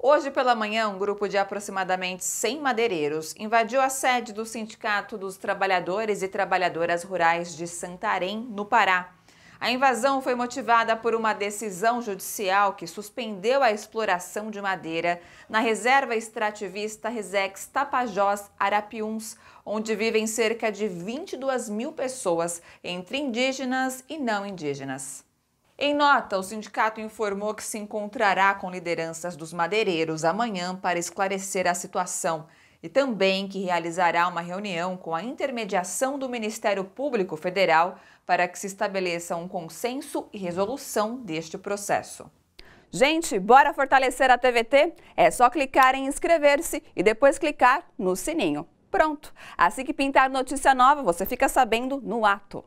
Hoje pela manhã, um grupo de aproximadamente 100 madeireiros invadiu a sede do Sindicato dos Trabalhadores e Trabalhadoras Rurais de Santarém, no Pará. A invasão foi motivada por uma decisão judicial que suspendeu a exploração de madeira na reserva extrativista Resex Tapajós Arapiuns, onde vivem cerca de 22 mil pessoas, entre indígenas e não indígenas. Em nota, o sindicato informou que se encontrará com lideranças dos madeireiros amanhã para esclarecer a situação e também que realizará uma reunião com a intermediação do Ministério Público Federal para que se estabeleça um consenso e resolução deste processo. Gente, bora fortalecer a TVT? É só clicar em inscrever-se e depois clicar no sininho. Pronto! Assim que pintar notícia nova, você fica sabendo no ato.